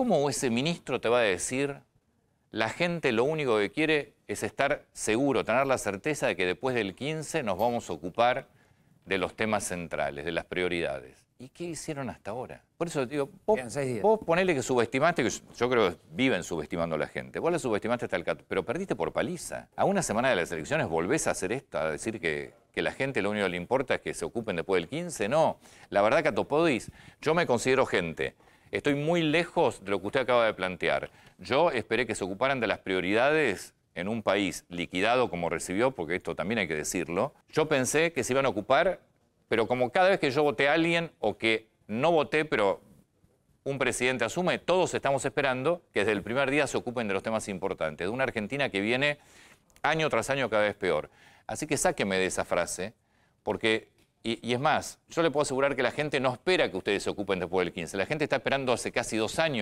¿Cómo ese ministro te va a decir, la gente lo único que quiere es estar seguro, tener la certeza de que después del 15 nos vamos a ocupar de los temas centrales, de las prioridades? ¿Y qué hicieron hasta ahora? Por eso digo, vos, ponele que subestimaste, yo creo que viven subestimando a la gente, vos la subestimaste hasta el 14, pero perdiste por paliza. A una semana de las elecciones volvés a hacer esto, a decir que, que la gente lo único que le importa es que se ocupen después del 15. No, la verdad, que a Catopodis, yo me considero gente Estoy muy lejos de lo que usted acaba de plantear. Yo esperé que se ocuparan de las prioridades en un país liquidado como recibió, porque esto también hay que decirlo. Yo pensé que se iban a ocupar, pero como cada vez que yo voté a alguien o que no voté, pero un presidente asume, todos estamos esperando que desde el primer día se ocupen de los temas importantes, de una Argentina que viene año tras año cada vez peor. Así que sáqueme de esa frase, porque y, es más, yo le puedo asegurar que la gente no espera que ustedes se ocupen después del 15. La gente está esperando hace casi dos años